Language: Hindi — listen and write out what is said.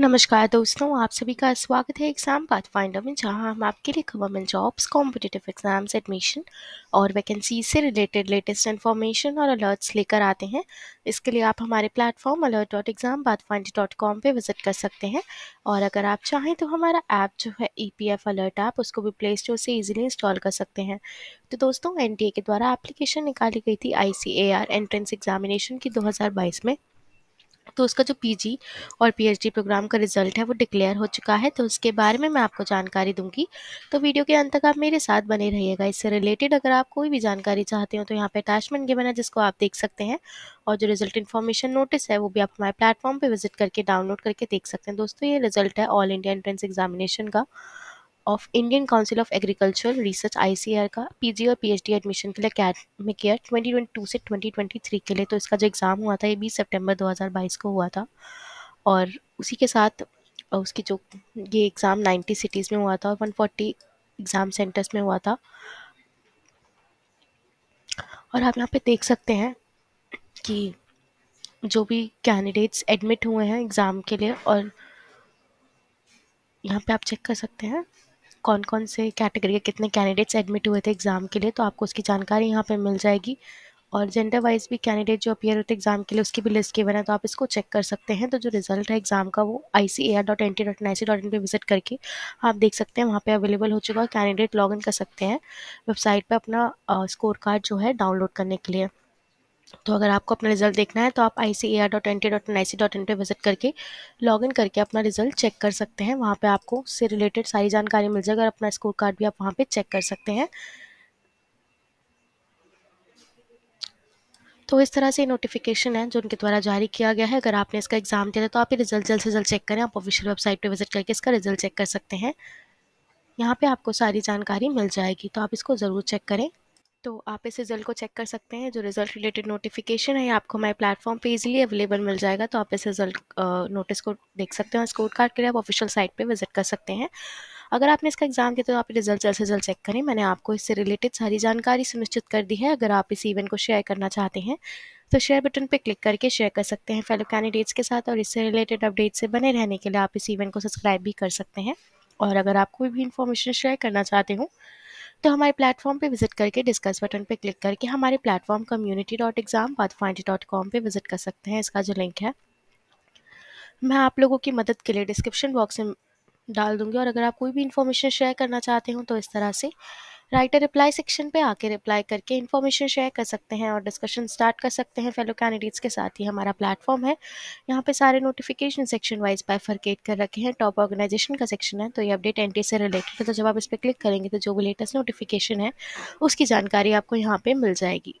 नमस्कार दोस्तों आप सभी का स्वागत है एग्ज़ाम पाथ फाइंडर में जहां हम आपके लिए government jobs competitive exams admission और वैकेंसी से रिलेटेड लेटेस्ट इन्फॉर्मेशन और अलर्ट्स लेकर आते हैं इसके लिए आप हमारे platform alert dot exam path find dot com पर विजिट कर सकते हैं और अगर आप चाहें तो हमारा ऐप जो है E P F alert app उसको भी प्ले स्टोर से ईजिली इंस्टॉल कर सकते हैं तो दोस्तों एन टी ए के द्वारा एप्लीकेशन निकाली गई थी I C A R entrance examination की दो हज़ार बाईस में तो उसका जो पीजी और पीएचडी प्रोग्राम का रिजल्ट है वो डिक्लेयर हो चुका है तो उसके बारे में मैं आपको जानकारी दूंगी तो वीडियो के अंत तक आप मेरे साथ बने रहिएगा इससे रिलेटेड अगर आप कोई भी जानकारी चाहते हो तो यहाँ पे अटैचमेंट गिवन है जिसको आप देख सकते हैं और जो रिजल्ट इन्फॉर्मेशन नोटिस है वो भी आप हमारे प्लेटफॉर्म पर विजिट करके डाउनलोड करके देख सकते हैं दोस्तों ये रिजल्ट है ऑल इंडिया एंट्रेंस एग्जामिनेशन का of Indian council of agricultural research ICR का पीजी और पीएचडी एडमिशन के लिए अकेडमिक ईयर 2022 से 2023 के लिए तो इसका जो एग्ज़ाम हुआ था ये बीस सितंबर 2022 को हुआ था और उसी के साथ उसकी जो ये एग्ज़ाम 90 सिटीज़ में हुआ था और 140 एग्ज़ाम सेंटर्स में हुआ था और आप यहाँ पे देख सकते हैं कि जो भी कैंडिडेट्स एडमिट हुए हैं एग्ज़ाम के लिए और यहाँ पे आप चेक कर सकते हैं कौन कौन से कैटेगरी के कितने कैंडिडेट्स एडमिट हुए थे एग्ज़ाम के लिए तो आपको उसकी जानकारी यहाँ पे मिल जाएगी और जेंडर वाइज भी कैंडिडेट जो अपियर होते एग्जाम के लिए उसकी भी लिस्ट के है तो आप इसको चेक कर सकते हैं तो जो रिजल्ट है एग्जाम का वो I C A R dot N T dot N I C dot in पर विजिट करके आप देख सकते हैं वहाँ पे अवेलेबल हो चुका है कैंडिडेट लॉग इन कर सकते हैं वेबसाइट पर अपना स्कोर कार्ड जो है डाउनलोड करने के लिए तो अगर आपको अपना रिजल्ट देखना है तो आप I C A R dot N T dot N I C dot in पर विजिट करके लॉग इन करके अपना रिजल्ट चेक कर सकते हैं वहाँ पे आपको से रिलेटेड सारी जानकारी मिल जाएगी और अपना स्कोर कार्ड भी आप वहाँ पे चेक कर सकते हैं तो इस तरह से नोटिफिकेशन है जो उनके द्वारा जारी किया गया है अगर आपने इसका एग्ज़ाम दिया था तो आप ये रिजल्ट जल्द से जल्द चेक करें आप ऑफिशियल वेबसाइट पर विजिट करके इसका रिजल्ट चेक कर सकते हैं यहाँ पर आपको सारी जानकारी मिल जाएगी तो आप इसको ज़रूर चेक करें तो आप इस रिज़ल्ट को चेक कर सकते हैं जो रिज़ल्ट रिलेटेड नोटिफिकेशन है आपको हमारे प्लेटफॉर्म पे इजीली अवेलेबल मिल जाएगा तो आप इस रिज़ल्ट नोटिस को देख सकते हैं स्कोर कार्ड के लिए आप ऑफिशियल साइट पे विजिट कर सकते हैं अगर आपने इसका एग्ज़ाम दिया तो आप रिजल्ट जल्द से जल्द चेक करें मैंने आपको इससे रिलेटेड सारी जानकारी सुनिश्चित कर दी है अगर आप इस इवेंट को शेयर करना चाहते हैं तो शेयर बटन पर क्लिक करके शेयर कर सकते हैं फेलो कैंडिडेट्स के साथ और इससे रिलेटेड अपडेट से बने रहने के लिए आप इस इवेंट को सब्सक्राइब भी कर सकते हैं और अगर आप कोई भी इन्फॉर्मेशन शेयर करना चाहते हो तो हमारे प्लेटफॉर्म पे विजिट करके डिस्कस बटन पे क्लिक करके हमारे platform community dot exam path find dot com पर विजिट कर सकते हैं इसका जो लिंक है मैं आप लोगों की मदद के लिए डिस्क्रिप्शन बॉक्स में डाल दूँगी और अगर आप कोई भी इन्फॉर्मेशन शेयर करना चाहते हो तो इस तरह से राइटर रिप्लाई सेक्शन पे आके रिप्लाई करके इन्फॉर्मेशन शेयर कर सकते हैं और डिस्कशन स्टार्ट कर सकते हैं फेलो कैंडिडेट्स के साथ ही हमारा प्लेटफॉर्म है यहाँ पे सारे नोटिफिकेशन सेक्शन वाइज बाइफरकेट कर रखे हैं टॉप ऑर्गेनाइजेशन का सेक्शन है तो ये अपडेट एन से रिलेटेड है तो जब आप इस पर क्लिक करेंगे तो जो भी लेटेस्ट नोटिफिकेशन है उसकी जानकारी आपको यहाँ पर मिल जाएगी